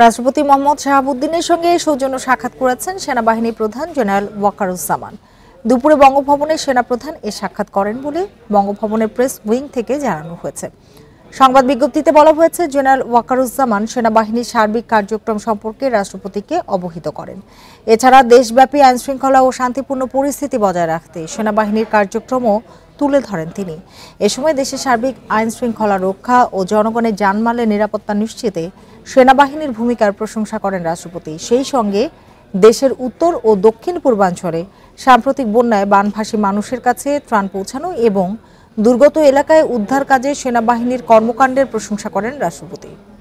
রাষ্ট্রপতি মোহাম্মদ শাহাবুদ্দিনের সঙ্গে সৌজন্য সাক্ষাৎ করেছেন সেনাবাহিনী প্রধান জেনারেল ওয়াকারুজ্জামান দুপুরে বঙ্গভবনে সেনাপ্রধান এ সাক্ষাৎ করেন বলে বঙ্গভবনের প্রেস উইং থেকে জানানো হয়েছে সংবাদ বিজ্ঞপ্তিতে বলা হয়েছে জেনারেল ওয়াকারুজ্জামান সেনাবাহিনীর সার্বিক কার্যক্রম সম্পর্কে রাষ্ট্রপতিকে অবহিত করেন এছাড়া দেশব্যাপী আইনশৃঙ্খলা ও শান্তিপূর্ণ পরিস্থিতি বজায় রাখতে সেনাবাহিনীর কার্যক্রমও তুলে ধরেন তিনি এ সময় দেশের সার্বিক আইন শৃঙ্খলা রক্ষা ও জনগণের জানমালের নিরাপত্তা নিশ্চিতে সেনাবাহিনীর ভূমিকার প্রশংসা করেন রাষ্ট্রপতি সেই সঙ্গে দেশের উত্তর ও দক্ষিণ পূর্বাঞ্চলে সাম্প্রতিক বন্যায় বানভাসী মানুষের কাছে ত্রাণ পৌঁছানো এবং দুর্গত এলাকায় উদ্ধার কাজে সেনাবাহিনীর কর্মকাণ্ডের প্রশংসা করেন রাষ্ট্রপতি